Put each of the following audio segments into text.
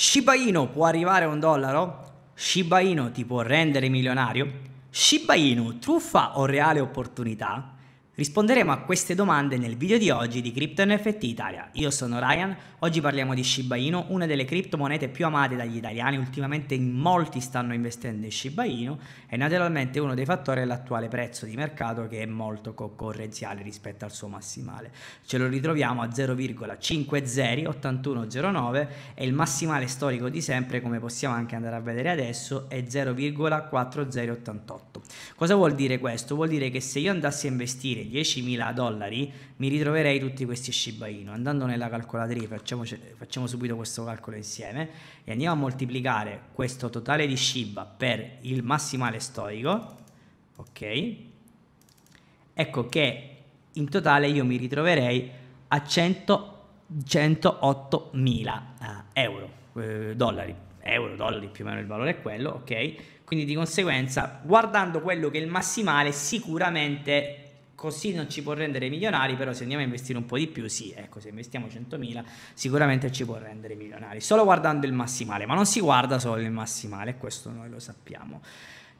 Shiba Inu può arrivare a un dollaro? Shiba Inu ti può rendere milionario? Shiba Inu, truffa o reale opportunità? Risponderemo a queste domande nel video di oggi di Crypto NFT Italia. Io sono Ryan, oggi parliamo di Shiba Inu, una delle criptomonete più amate dagli italiani, ultimamente in molti stanno investendo in Shiba Inu e naturalmente uno dei fattori è l'attuale prezzo di mercato che è molto concorrenziale rispetto al suo massimale. Ce lo ritroviamo a 0,508109 e il massimale storico di sempre, come possiamo anche andare a vedere adesso, è 0,4088. Cosa vuol dire questo? Vuol dire che se io andassi a investire 10.000 dollari, mi ritroverei tutti questi Shiba Inu. Andando nella calcolatrice, facciamo, facciamo subito questo calcolo insieme e andiamo a moltiplicare questo totale di Shiba per il massimale storico, ok? Ecco che in totale io mi ritroverei a 108.000 eh, euro, eh, dollari, euro, dollari più o meno il valore è quello, ok? Quindi di conseguenza guardando quello che è il massimale sicuramente così non ci può rendere milionari, però se andiamo a investire un po' di più, sì, ecco, se investiamo 100.000 sicuramente ci può rendere milionari, solo guardando il massimale, ma non si guarda solo il massimale, questo noi lo sappiamo.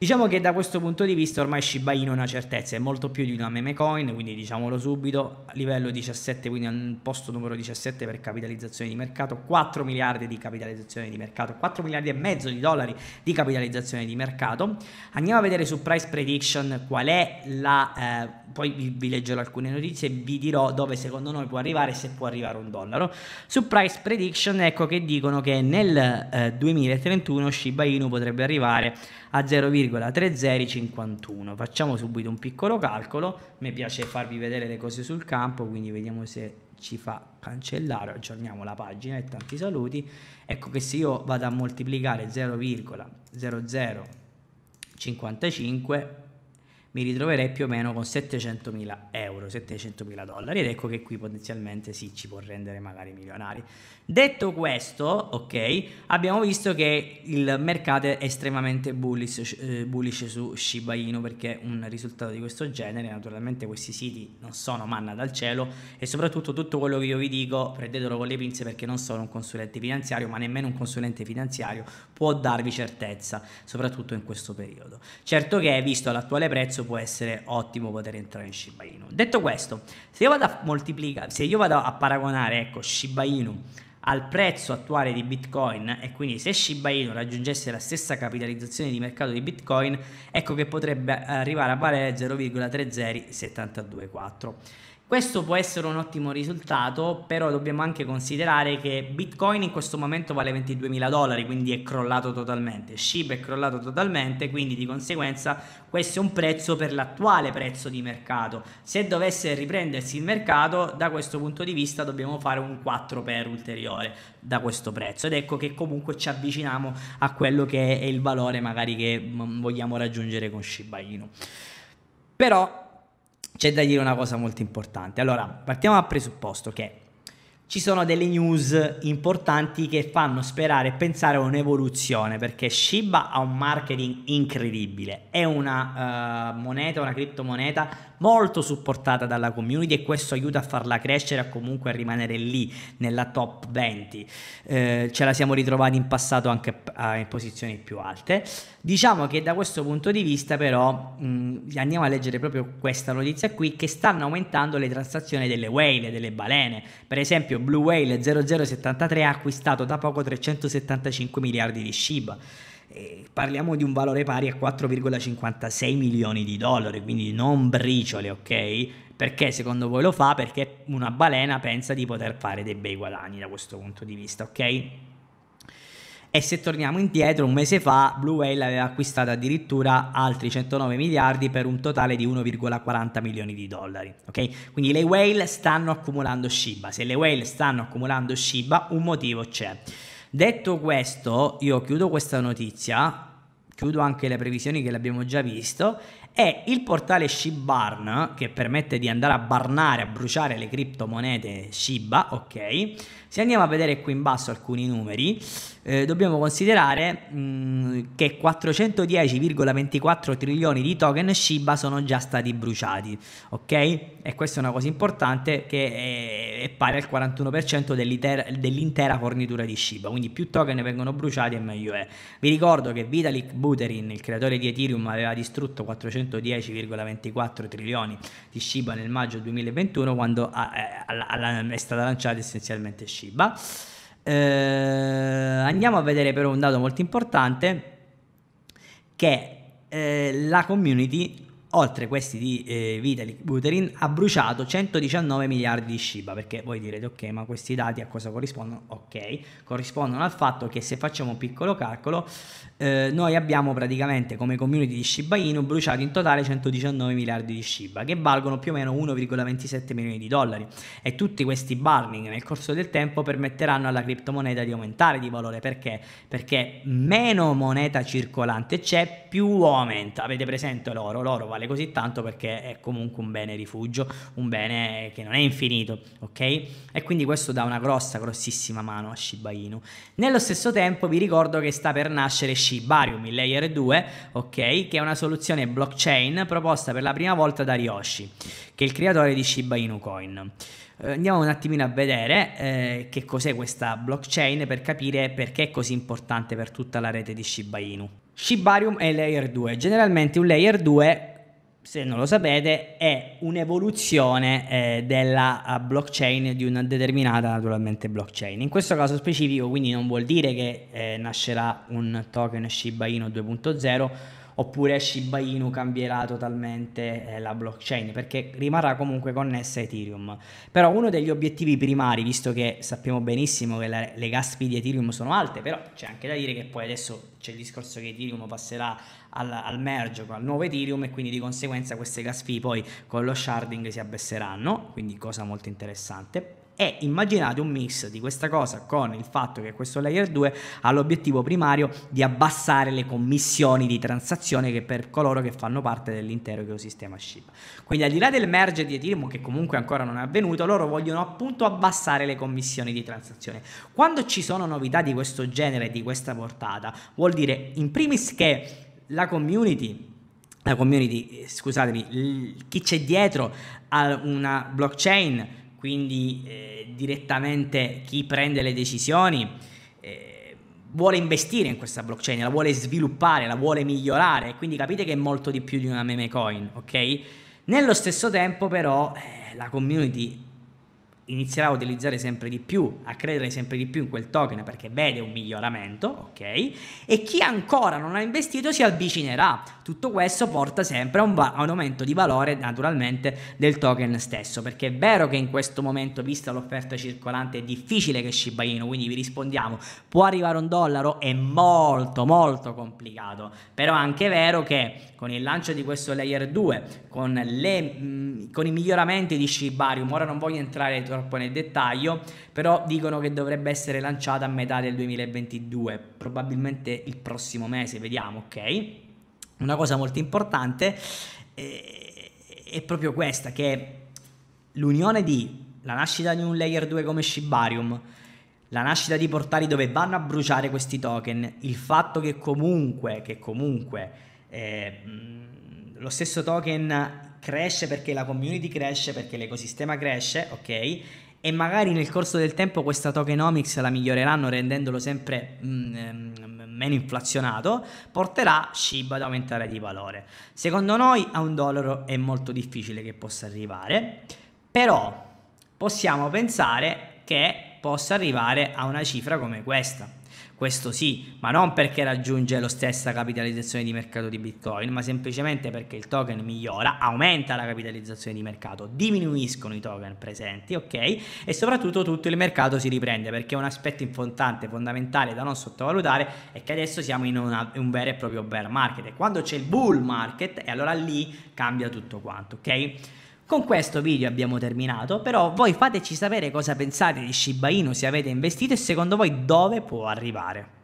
Diciamo che da questo punto di vista ormai Shiba Inu è una certezza, è molto più di una meme coin, quindi diciamolo subito, a livello 17, quindi al posto numero 17 per capitalizzazione di mercato, 4 miliardi di capitalizzazione di mercato, 4 miliardi e mezzo di dollari di capitalizzazione di mercato. Andiamo a vedere su price prediction qual è la... Eh, poi vi, vi, leggerò alcune notizie e vi dirò dove secondo noi può arrivare se può arrivare un dollaro. Su price prediction ecco che dicono che nel eh, 2031 Shiba Inu potrebbe arrivare a 0,5 1,3051. Facciamo subito un piccolo calcolo, mi piace farvi vedere le cose sul campo, quindi vediamo se ci fa cancellare, aggiorniamo la pagina e tanti saluti. Ecco che se io vado a moltiplicare 0,0055 mi ritroverei più o meno con 700.000 euro, 700.000 dollari ed ecco che qui potenzialmente sì ci può rendere magari milionari. Detto questo, ok, abbiamo visto che il mercato è estremamente bullish, eh, bullish su Shiba Inu perché un risultato di questo genere, naturalmente questi siti non sono manna dal cielo e soprattutto tutto quello che io vi dico prendetelo con le pinze perché non sono un consulente finanziario ma nemmeno un consulente finanziario può darvi certezza, soprattutto in questo periodo. Certo che visto l'attuale prezzo penso può essere ottimo poter entrare in Shiba Inu. Detto questo, se io vado a moltiplicare, se io vado a paragonare, ecco, Shiba Inu al prezzo attuale di Bitcoin e quindi se Shiba Inu raggiungesse la stessa capitalizzazione di mercato di Bitcoin, ecco che potrebbe arrivare a valere 0,30724. Questo può essere un ottimo risultato, però dobbiamo anche considerare che Bitcoin in questo momento vale 22.000 dollari, quindi è crollato totalmente, SHIB è crollato totalmente, quindi di conseguenza questo è un prezzo per l'attuale prezzo di mercato. Se dovesse riprendersi il mercato, da questo punto di vista dobbiamo fare un 4 per ulteriore da questo prezzo ed ecco che comunque ci avviciniamo a quello che è il valore magari che mm, vogliamo raggiungere con Shiba Inu. Però c'è da dire una cosa molto importante. Allora, partiamo dal presupposto che ci sono delle news importanti che fanno sperare e pensare a un'evoluzione perché Shiba ha un marketing incredibile, è una uh, moneta, una criptomoneta molto supportata dalla community e questo aiuta a farla crescere, a comunque rimanere lì nella top 20. Eh, ce la siamo ritrovati in passato anche in posizioni più alte. Diciamo che da questo punto di vista però mh, mm, andiamo a leggere proprio questa notizia qui che stanno aumentando le transazioni delle whale, delle balene. Per esempio Ethereum Blue Whale 0073 ha acquistato da poco 375 miliardi di Shiba. E parliamo di un valore pari a 4,56 milioni di dollari, quindi non briciole, ok? Perché secondo voi lo fa? Perché una balena pensa di poter fare dei bei guadagni da questo punto di vista, ok? e se torniamo indietro un mese fa Blue Whale aveva acquistato addirittura altri 109 miliardi per un totale di 1,40 milioni di dollari ok quindi le whale stanno accumulando Shiba se le whale stanno accumulando Shiba un motivo c'è detto questo io chiudo questa notizia chiudo anche le previsioni che l'abbiamo già visto e il portale Shibarn che permette di andare a barnare, a bruciare le criptomonete Shiba, ok? Se andiamo a vedere qui in basso alcuni numeri, eh, dobbiamo considerare mh, mm, che 410,24 trilioni di token Shiba sono già stati bruciati, ok? E questa è una cosa importante che è, è pari al 41% dell'intera fornitura di Shiba, quindi più token vengono bruciati e meglio è. Vi ricordo che Vitalik Buterin, il creatore di Ethereum, aveva distrutto 400 210,24 trilioni di Shiba nel maggio 2021 quando eh, è stata lanciata essenzialmente Shiba. Eh, andiamo a vedere però un dato molto importante che eh, la community oltre questi di eh, Vitalik Buterin, ha bruciato 119 miliardi di Shiba, perché voi direte ok, ma questi dati a cosa corrispondono? Ok, corrispondono al fatto che se facciamo un piccolo calcolo, eh, noi abbiamo praticamente come community di Shiba Inu bruciato in totale 119 miliardi di Shiba, che valgono più o meno 1,27 milioni di dollari e tutti questi burning nel corso del tempo permetteranno alla criptomoneta di aumentare di valore, perché? Perché meno moneta circolante c'è, più aumenta, avete presente l'oro, l'oro vale vale così tanto perché è comunque un bene rifugio, un bene che non è infinito, ok? E quindi questo dà una grossa, grossissima mano a Shiba Inu. Nello stesso tempo vi ricordo che sta per nascere Shibarium, il layer 2, ok? Che è una soluzione blockchain proposta per la prima volta da Ryoshi, che è il creatore di Shiba Inu Coin eh, andiamo un attimino a vedere eh, che cos'è questa blockchain per capire perché è così importante per tutta la rete di Shiba Inu. Shibarium è layer 2, generalmente un layer 2 se non lo sapete, è un'evoluzione eh, della eh, blockchain di una determinata naturalmente blockchain. In questo caso specifico, quindi non vuol dire che eh, nascerà un token Shiba Inu 2.0 oppure Shiba Inu cambierà totalmente eh, la blockchain perché rimarrà comunque connessa a Ethereum. Però uno degli obiettivi primari, visto che sappiamo benissimo che la, le gas fee di Ethereum sono alte, però c'è anche da dire che poi adesso c'è il discorso che Ethereum passerà al, al merge, al nuovo Ethereum e quindi di conseguenza queste gas fee poi con lo sharding si abbesseranno, quindi cosa molto interessante e immaginate un mix di questa cosa con il fatto che questo layer 2 ha l'obiettivo primario di abbassare le commissioni di transazione che per coloro che fanno parte dell'intero ecosistema Shiba. Quindi al di là del merge di Ethereum che comunque ancora non è avvenuto, loro vogliono appunto abbassare le commissioni di transazione. Quando ci sono novità di questo genere, di questa portata, vuol dire in primis che la community la community, eh, scusatemi, chi c'è dietro a una blockchain quindi eh, direttamente chi prende le decisioni eh, vuole investire in questa blockchain, la vuole sviluppare, la vuole migliorare, quindi capite che è molto di più di una meme coin, ok? Nello stesso tempo però eh, la community inizierà a utilizzare sempre di più, a credere sempre di più in quel token perché vede un miglioramento, ok? E chi ancora non ha investito si avvicinerà. Tutto questo porta sempre a un, va- a un aumento di valore naturalmente del token stesso, perché è vero che in questo momento, vista l'offerta circolante, è difficile che Shiba Inu, quindi vi rispondiamo, può arrivare un dollaro, è molto molto complicato, però è anche vero che con il lancio di questo layer 2, con, le, mh, con i miglioramenti di Shibarium, ora non voglio entrare troppo troppo nel dettaglio, però dicono che dovrebbe essere lanciata a metà del 2022, probabilmente il prossimo mese, vediamo, ok? Una cosa molto importante eh, è proprio questa, che l'unione di la nascita di un layer 2 come Shibarium, la nascita di portali dove vanno a bruciare questi token, il fatto che comunque, che comunque eh, lo stesso token cresce perché la community cresce, perché l'ecosistema cresce, ok? E magari nel corso del tempo questa tokenomics la miglioreranno rendendolo sempre mh, mm, ehm, meno inflazionato, porterà Shiba ad aumentare di valore. Secondo noi a un dollaro è molto difficile che possa arrivare, però possiamo pensare che possa arrivare a una cifra come questa questo sì, ma non perché raggiunge la stessa capitalizzazione di mercato di Bitcoin, ma semplicemente perché il token migliora, aumenta la capitalizzazione di mercato, diminuiscono i token presenti, ok? E soprattutto tutto il mercato si riprende perché un aspetto importante, fondamentale da non sottovalutare è che adesso siamo in, una, un vero e proprio bear market e quando c'è il bull market e allora lì cambia tutto quanto, ok? Con questo video abbiamo terminato, però voi fateci sapere cosa pensate di Shiba Inu, se avete investito e secondo voi dove può arrivare.